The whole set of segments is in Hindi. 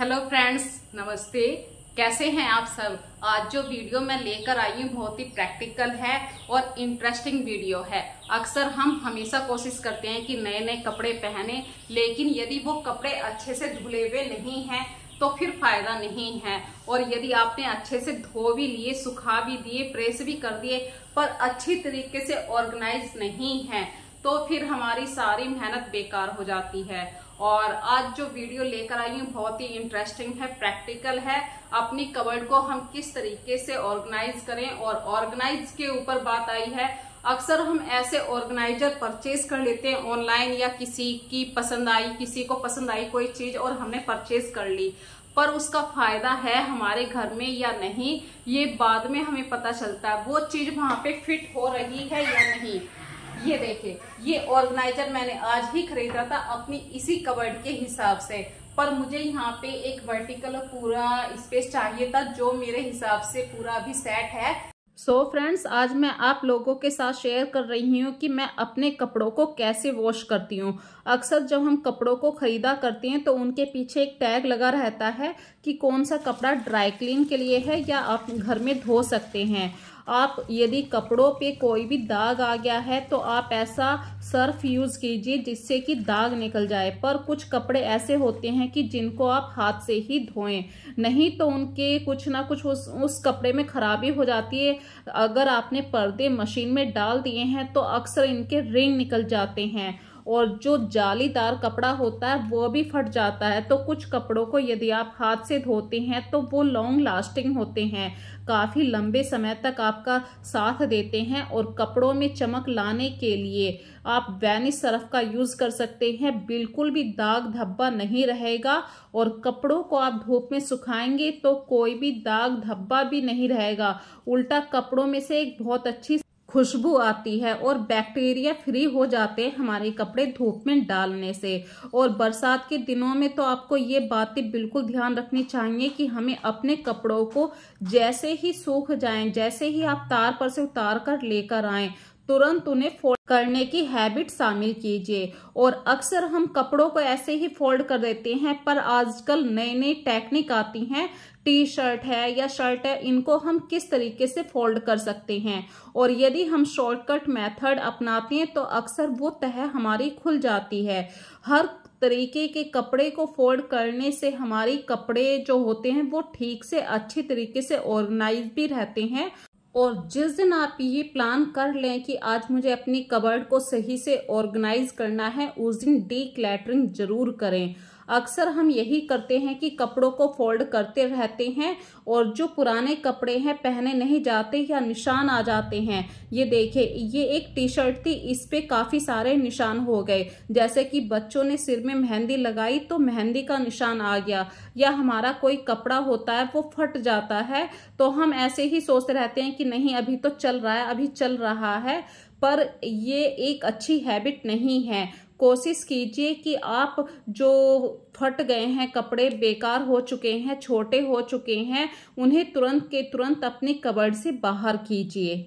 हेलो फ्रेंड्स नमस्ते कैसे हैं आप सब आज जो वीडियो मैं लेकर आई हूँ बहुत ही प्रैक्टिकल है और इंटरेस्टिंग वीडियो है अक्सर हम हमेशा कोशिश करते हैं कि नए नए कपड़े पहने लेकिन यदि वो कपड़े अच्छे से धुले हुए नहीं हैं तो फिर फायदा नहीं है और यदि आपने अच्छे से धो भी लिए सुखा भी दिए प्रेस भी कर दिए पर अच्छी तरीके से ऑर्गेनाइज नहीं है तो फिर हमारी सारी मेहनत बेकार हो जाती है और आज जो वीडियो लेकर आई हूँ बहुत ही इंटरेस्टिंग है प्रैक्टिकल है अपनी कवर्ड को हम किस तरीके से ऑर्गेनाइज करें और ऑर्गेनाइज के ऊपर बात आई है अक्सर हम ऐसे ऑर्गेनाइजर परचेज कर लेते हैं ऑनलाइन या किसी की पसंद आई किसी को पसंद आई कोई चीज और हमने परचेज कर ली पर उसका फायदा है हमारे घर में या नहीं ये बाद में हमें पता चलता है वो चीज वहां पे फिट हो रही है या नहीं ये देखे ये ऑर्गेनाइजर मैंने आज ही खरीदा था अपनी इसी कवर्ड के हिसाब से पर मुझे यहाँ पे एक वर्टिकल पूरा स्पेस चाहिए था जो मेरे हिसाब से पूरा अभी सेट है सो so फ्रेंड्स आज मैं आप लोगों के साथ शेयर कर रही हूँ कि मैं अपने कपड़ों को कैसे वॉश करती हूँ अक्सर जब हम कपड़ों को ख़रीदा करते हैं तो उनके पीछे एक टैग लगा रहता है कि कौन सा कपड़ा ड्राई क्लीन के लिए है या आप घर में धो सकते हैं आप यदि कपड़ों पे कोई भी दाग आ गया है तो आप ऐसा सर्फ यूज़ कीजिए जिससे कि दाग निकल जाए पर कुछ कपड़े ऐसे होते हैं कि जिनको आप हाथ से ही धोएं नहीं तो उनके कुछ ना कुछ उस उस कपड़े में खराबी हो जाती है अगर आपने पर्दे मशीन में डाल दिए हैं तो अक्सर इनके रिंग निकल जाते हैं और जो जालीदार कपड़ा होता है वो भी फट जाता है तो कुछ कपड़ों को यदि आप हाथ से धोते हैं तो वो लॉन्ग लास्टिंग होते हैं काफ़ी लंबे समय तक आपका साथ देते हैं और कपड़ों में चमक लाने के लिए आप वैनिस सरफ का यूज़ कर सकते हैं बिल्कुल भी दाग धब्बा नहीं रहेगा और कपड़ों को आप धूप में सुखाएंगे तो कोई भी दाग धब्बा भी नहीं रहेगा उल्टा कपड़ों में से एक बहुत अच्छी खुशबू आती है और बैक्टीरिया फ्री हो जाते हैं हमारे कपड़े धूप में डालने से और बरसात के दिनों में तो आपको ये बातें बिल्कुल ध्यान रखनी चाहिए कि हमें अपने कपड़ों को जैसे ही सूख जाएं जैसे ही आप तार पर से उतार कर लेकर आएं तुरंत उन्हें फोल्ड करने की हैबिट शामिल कीजिए और अक्सर हम कपड़ों को ऐसे ही फोल्ड कर देते हैं पर आजकल नई नई टेक्निक आती हैं टी शर्ट है या शर्ट है इनको हम किस तरीके से फोल्ड कर सकते हैं और यदि हम शॉर्टकट मेथड अपनाते हैं तो अक्सर वो तह हमारी खुल जाती है हर तरीके के कपड़े को फोल्ड करने से हमारी कपड़े जो होते हैं वो ठीक से अच्छी तरीके से ऑर्गेनाइज भी रहते हैं और जिस दिन आप ये प्लान कर लें कि आज मुझे अपनी कबर्ड को सही से ऑर्गेनाइज करना है उस दिन डी क्लैटरिंग जरूर करें अक्सर हम यही करते हैं कि कपड़ों को फोल्ड करते रहते हैं और जो पुराने कपड़े हैं पहने नहीं जाते या निशान आ जाते हैं ये देखे ये एक टी शर्ट थी इस पर काफ़ी सारे निशान हो गए जैसे कि बच्चों ने सिर में मेहंदी लगाई तो मेहंदी का निशान आ गया या हमारा कोई कपड़ा होता है वो फट जाता है तो हम ऐसे ही सोचते रहते हैं कि नहीं अभी तो चल रहा है अभी चल रहा है पर ये एक अच्छी हैबिट नहीं है कोशिश कीजिए कि आप जो फट गए हैं कपड़े बेकार हो चुके हैं छोटे हो चुके हैं उन्हें तुरंत के तुरंत अपनी कबर से बाहर कीजिए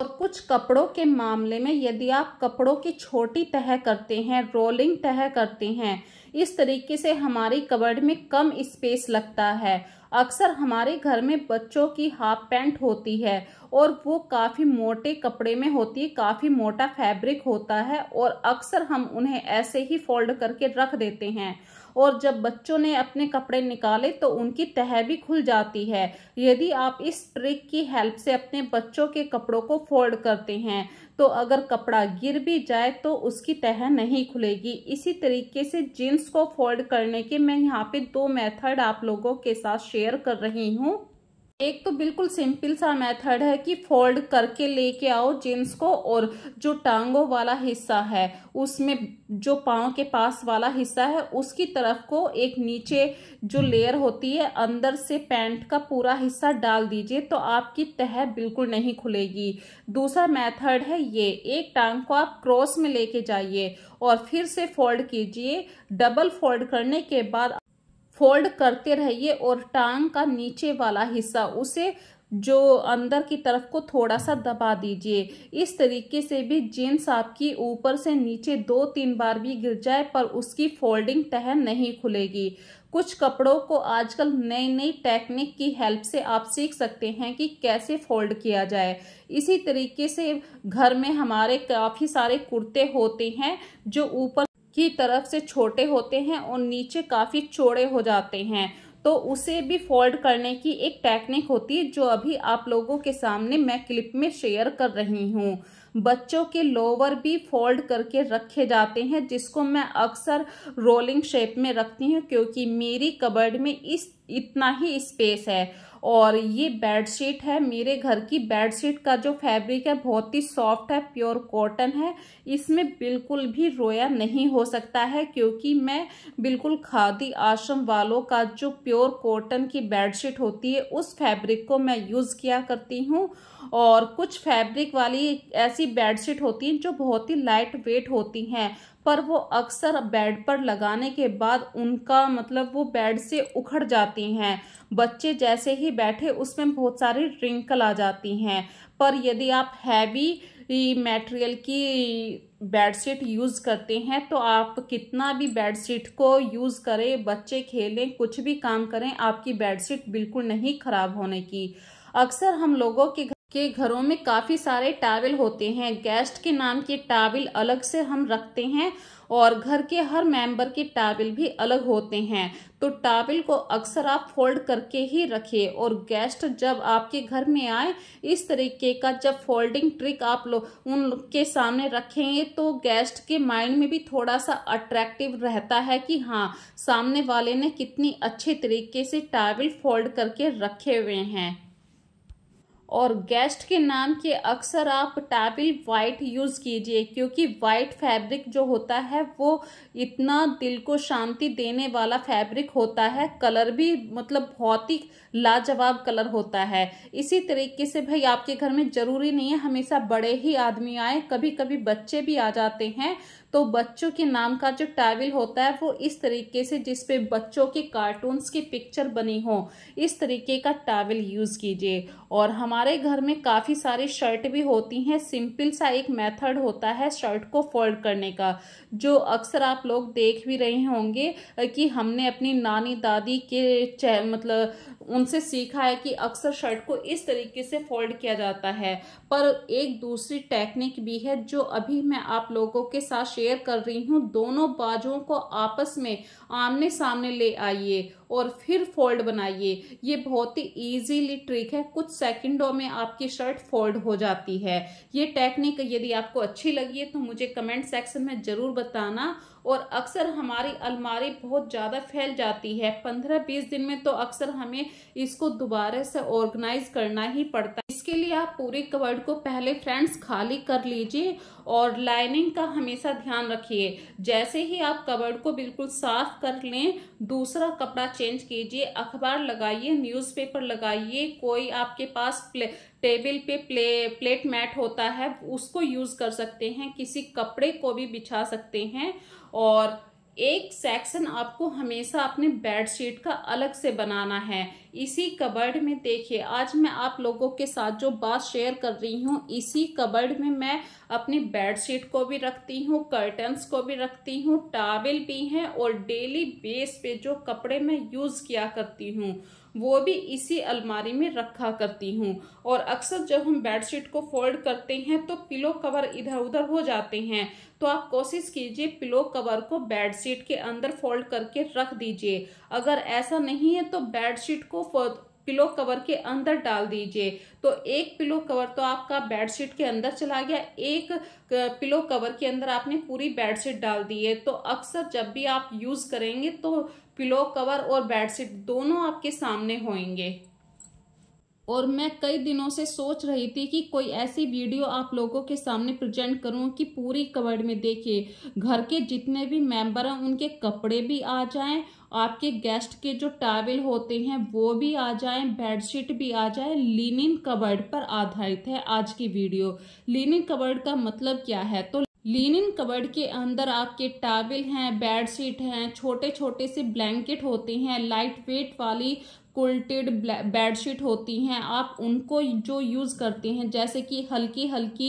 और कुछ कपड़ों के मामले में यदि आप कपड़ों की छोटी तह करते हैं रोलिंग तह करते हैं इस तरीके से हमारी कबर में कम स्पेस लगता है अक्सर हमारे घर में बच्चों की हाफ पैंट होती है और वो काफ़ी मोटे कपड़े में होती है काफ़ी मोटा फैब्रिक होता है और अक्सर हम उन्हें ऐसे ही फोल्ड करके रख देते हैं और जब बच्चों ने अपने कपड़े निकाले तो उनकी तह भी खुल जाती है यदि आप इस ट्रिक की हेल्प से अपने बच्चों के कपड़ों को फोल्ड करते हैं तो अगर कपड़ा गिर भी जाए तो उसकी तह नहीं खुलेगी इसी तरीके से जीन्स को फोल्ड करने के मैं यहाँ पे दो मेथड आप लोगों के साथ शेयर कर रही हूँ एक तो बिल्कुल सिंपल सा मेथड है कि फोल्ड करके लेके आओ जीन्स को और जो टांगों वाला हिस्सा है उसमें जो पाँव के पास वाला हिस्सा है उसकी तरफ को एक नीचे जो लेयर होती है अंदर से पैंट का पूरा हिस्सा डाल दीजिए तो आपकी तह बिल्कुल नहीं खुलेगी दूसरा मेथड है ये एक टांग को आप क्रॉस में लेके जाइए और फिर से फोल्ड कीजिए डबल फोल्ड करने के बाद फोल्ड करते रहिए और टांग का नीचे वाला हिस्सा उसे जो अंदर की तरफ को थोड़ा सा दबा दीजिए इस तरीके से भी जीन्स आपकी ऊपर से नीचे दो तीन बार भी गिर जाए पर उसकी फोल्डिंग तह नहीं खुलेगी कुछ कपड़ों को आजकल नई नई टेक्निक की हेल्प से आप सीख सकते हैं कि कैसे फोल्ड किया जाए इसी तरीके से घर में हमारे काफ़ी सारे कुर्ते होते हैं जो ऊपर की तरफ से छोटे होते हैं और नीचे काफ़ी चौड़े हो जाते हैं तो उसे भी फोल्ड करने की एक टेक्निक होती है जो अभी आप लोगों के सामने मैं क्लिप में शेयर कर रही हूँ बच्चों के लोवर भी फोल्ड करके रखे जाते हैं जिसको मैं अक्सर रोलिंग शेप में रखती हूँ क्योंकि मेरी कबर्ड में इस इतना ही स्पेस है और ये बेडशीट है मेरे घर की बेडशीट का जो फैब्रिक है बहुत ही सॉफ्ट है प्योर कॉटन है इसमें बिल्कुल भी रोया नहीं हो सकता है क्योंकि मैं बिल्कुल खादी आश्रम वालों का जो प्योर कॉटन की बेडशीट होती है उस फैब्रिक को मैं यूज़ किया करती हूँ और कुछ फैब्रिक वाली ऐसी बेडशीट होती हैं जो बहुत ही लाइट वेट होती हैं पर वो अक्सर बेड पर लगाने के बाद उनका मतलब वो बेड से उखड़ जाती हैं बच्चे जैसे ही बैठे उसमें बहुत सारी रिंकल आ जाती हैं पर यदि आप हैवी मटेरियल की बेडशीट यूज़ करते हैं तो आप कितना भी बेडशीट को यूज़ करें बच्चे खेलें कुछ भी काम करें आपकी बेडशीट बिल्कुल नहीं ख़राब होने की अक्सर हम लोगों के के घरों में काफ़ी सारे टावल होते हैं गेस्ट के नाम के टावल अलग से हम रखते हैं और घर के हर मेंबर के टावल भी अलग होते हैं तो टावल को अक्सर आप फोल्ड करके ही रखिए और गेस्ट जब आपके घर में आए इस तरीके का जब फोल्डिंग ट्रिक आप लोग उनके सामने रखेंगे तो गेस्ट के माइंड में भी थोड़ा सा अट्रैक्टिव रहता है कि हाँ सामने वाले ने कितनी अच्छे तरीके से टावल फोल्ड करके रखे हुए हैं और गेस्ट के नाम के अक्सर आप टैबिल वाइट यूज़ कीजिए क्योंकि वाइट फैब्रिक जो होता है वो इतना दिल को शांति देने वाला फैब्रिक होता है कलर भी मतलब बहुत ही लाजवाब कलर होता है इसी तरीके से भाई आपके घर में ज़रूरी नहीं है हमेशा बड़े ही आदमी आए कभी कभी बच्चे भी आ जाते हैं तो बच्चों के नाम का जो टैबल होता है वो इस तरीके से जिसपे बच्चों के कार्टून्स की पिक्चर बनी हो इस तरीके का टैबल यूज़ कीजिए और हमारे घर में काफ़ी सारी शर्ट भी होती हैं सिंपल सा एक मेथड होता है शर्ट को फोल्ड करने का जो अक्सर आप लोग देख भी रहे होंगे कि हमने अपनी नानी दादी के मतलब उनसे सीखा है कि अक्सर शर्ट को इस तरीके से फोल्ड किया जाता है पर एक दूसरी टेक्निक भी है जो अभी मैं आप लोगों के साथ शेयर कर रही हूँ दोनों बाजुओं को आपस में आमने सामने ले आइए और फिर फोल्ड बनाइए ये बहुत ही ईजीली ट्रिक है कुछ सेकंडों में आपकी शर्ट फोल्ड हो जाती है ये टेक्निक यदि आपको अच्छी लगी है तो मुझे कमेंट सेक्शन में ज़रूर बताना और अक्सर हमारी अलमारी बहुत ज़्यादा फैल जाती है पंद्रह बीस दिन में तो अक्सर हमें इसको दोबारा से ऑर्गेनाइज करना ही पड़ता है इसके लिए आप पूरे कवर्ड को पहले फ्रेंड्स खाली कर लीजिए और लाइनिंग का हमेशा ध्यान रखिए जैसे ही आप कवर्ड को बिल्कुल साफ कर लें दूसरा कपड़ा चेंज कीजिए अखबार लगाइए न्यूज़पेपर लगाइए कोई आपके पास प्ले टेबल पे प्ले प्लेट मैट होता है उसको यूज़ कर सकते हैं किसी कपड़े को भी बिछा सकते हैं और एक सेक्शन आपको हमेशा अपने बेडशीट का अलग से बनाना है इसी कबर्ड में देखिए आज मैं आप लोगों के साथ जो बात शेयर कर रही हूँ इसी कबर्ड में मैं अपनी बेडशीट को भी रखती हूँ कर्टन्स को भी रखती हूँ टावल भी हैं और डेली बेस पे जो कपड़े मैं यूज़ किया करती हूँ वो भी इसी अलमारी में रखा करती हूँ और अक्सर जब हम बेडशीट को फोल्ड करते हैं तो पिलो कवर इधर उधर हो जाते हैं तो आप कोशिश कीजिए पिलो कवर को बेडशीट के अंदर फोल्ड करके रख दीजिए अगर ऐसा नहीं है तो बेडशीट को पिलो कवर के अंदर डाल दीजिए तो एक पिलो कवर तो आपका बेडशीट के अंदर चला गया एक पिलो कवर के अंदर आपने पूरी बेडशीट डाल दी है तो अक्सर जब भी आप यूज़ करेंगे तो पिलो कवर और बेडशीट दोनों आपके सामने होंगे और मैं कई दिनों से सोच रही थी कि कोई ऐसी वीडियो आप लोगों के सामने प्रेजेंट करूं कि पूरी कवर्ड में देखिए घर के जितने भी मेंबर हैं उनके कपड़े भी आ जाएं आपके गेस्ट के जो टावल होते हैं वो भी आ जाए बेडशीट भी आ जाए लिनिन कवर्ड पर आधारित है आज की वीडियो लिनिन कवर्ड का मतलब क्या है तो लिनिन इन कवर्ड के अंदर आपके टावल हैं बेडशीट हैं छोटे छोटे से ब्लैंकेट होते हैं लाइट वेट वाली कुल्टेड बेडशीट होती हैं आप उनको जो यूज़ करते हैं जैसे कि हल्की हल्की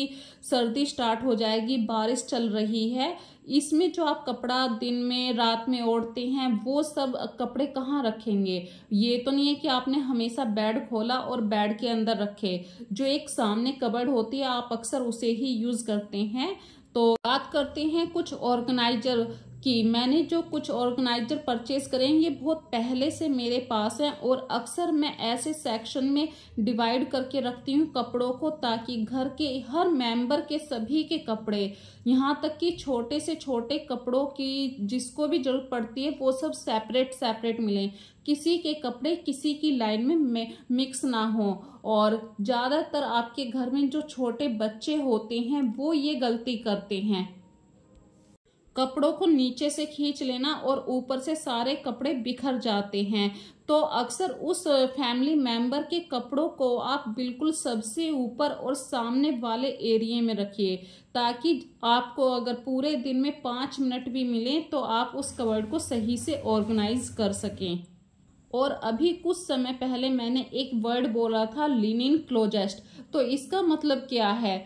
सर्दी स्टार्ट हो जाएगी बारिश चल रही है इसमें जो आप कपड़ा दिन में रात में ओढ़ते हैं वो सब कपड़े कहाँ रखेंगे ये तो नहीं है कि आपने हमेशा बेड खोला और बेड के अंदर रखे जो एक सामने कबर्ड होती है आप अक्सर उसे ही यूज़ करते हैं तो बात करते हैं कुछ ऑर्गेनाइजर कि मैंने जो कुछ ऑर्गेनाइजर परचेज करे हैं ये बहुत पहले से मेरे पास हैं और अक्सर मैं ऐसे सेक्शन में डिवाइड करके रखती हूँ कपड़ों को ताकि घर के हर मेंबर के सभी के कपड़े यहाँ तक कि छोटे से छोटे कपड़ों की जिसको भी जरूरत पड़ती है वो सब सेपरेट सेपरेट मिलें किसी के कपड़े किसी की लाइन में मिक्स ना हो और ज़्यादातर आपके घर में जो छोटे बच्चे होते हैं वो ये गलती करते हैं कपड़ों को नीचे से खींच लेना और ऊपर से सारे कपड़े बिखर जाते हैं तो अक्सर उस फैमिली मेंबर के कपड़ों को आप बिल्कुल सबसे ऊपर और सामने वाले एरिए में रखिए ताकि आपको अगर पूरे दिन में पाँच मिनट भी मिले तो आप उस कवर्ड को सही से ऑर्गेनाइज कर सकें और अभी कुछ समय पहले मैंने एक वर्ड बोला था लिनिन क्लोजेस्ट तो इसका मतलब क्या है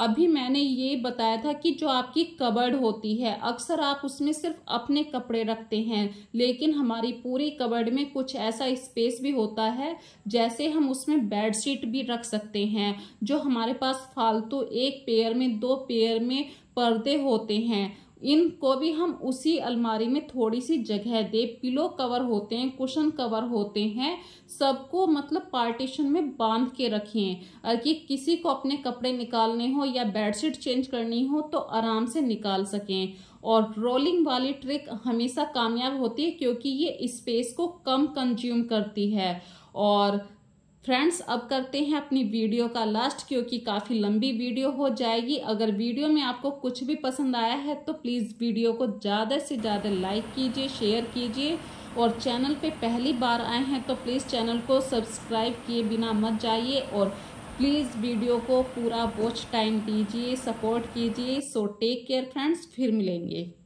अभी मैंने ये बताया था कि जो आपकी कबर्ड होती है अक्सर आप उसमें सिर्फ अपने कपड़े रखते हैं लेकिन हमारी पूरी कबर्ड में कुछ ऐसा स्पेस भी होता है जैसे हम उसमें बेडशीट भी रख सकते हैं जो हमारे पास फालतू तो एक पेयर में दो पेयर में पर्दे होते हैं इनको भी हम उसी अलमारी में थोड़ी सी जगह दे पिलो कवर होते हैं कुशन कवर होते हैं सबको मतलब पार्टीशन में बांध के रखें कि किसी को अपने कपड़े निकालने हो या बेडशीट चेंज करनी हो तो आराम से निकाल सकें और रोलिंग वाली ट्रिक हमेशा कामयाब होती है क्योंकि ये स्पेस को कम कंज्यूम करती है और फ्रेंड्स अब करते हैं अपनी वीडियो का लास्ट क्योंकि काफ़ी लंबी वीडियो हो जाएगी अगर वीडियो में आपको कुछ भी पसंद आया है तो प्लीज़ वीडियो को ज़्यादा से ज़्यादा लाइक कीजिए शेयर कीजिए और चैनल पे पहली बार आए हैं तो प्लीज़ चैनल को सब्सक्राइब किए बिना मत जाइए और प्लीज़ वीडियो को पूरा वॉच टाइम दीजिए सपोर्ट कीजिए सो टेक केयर फ्रेंड्स फिर मिलेंगे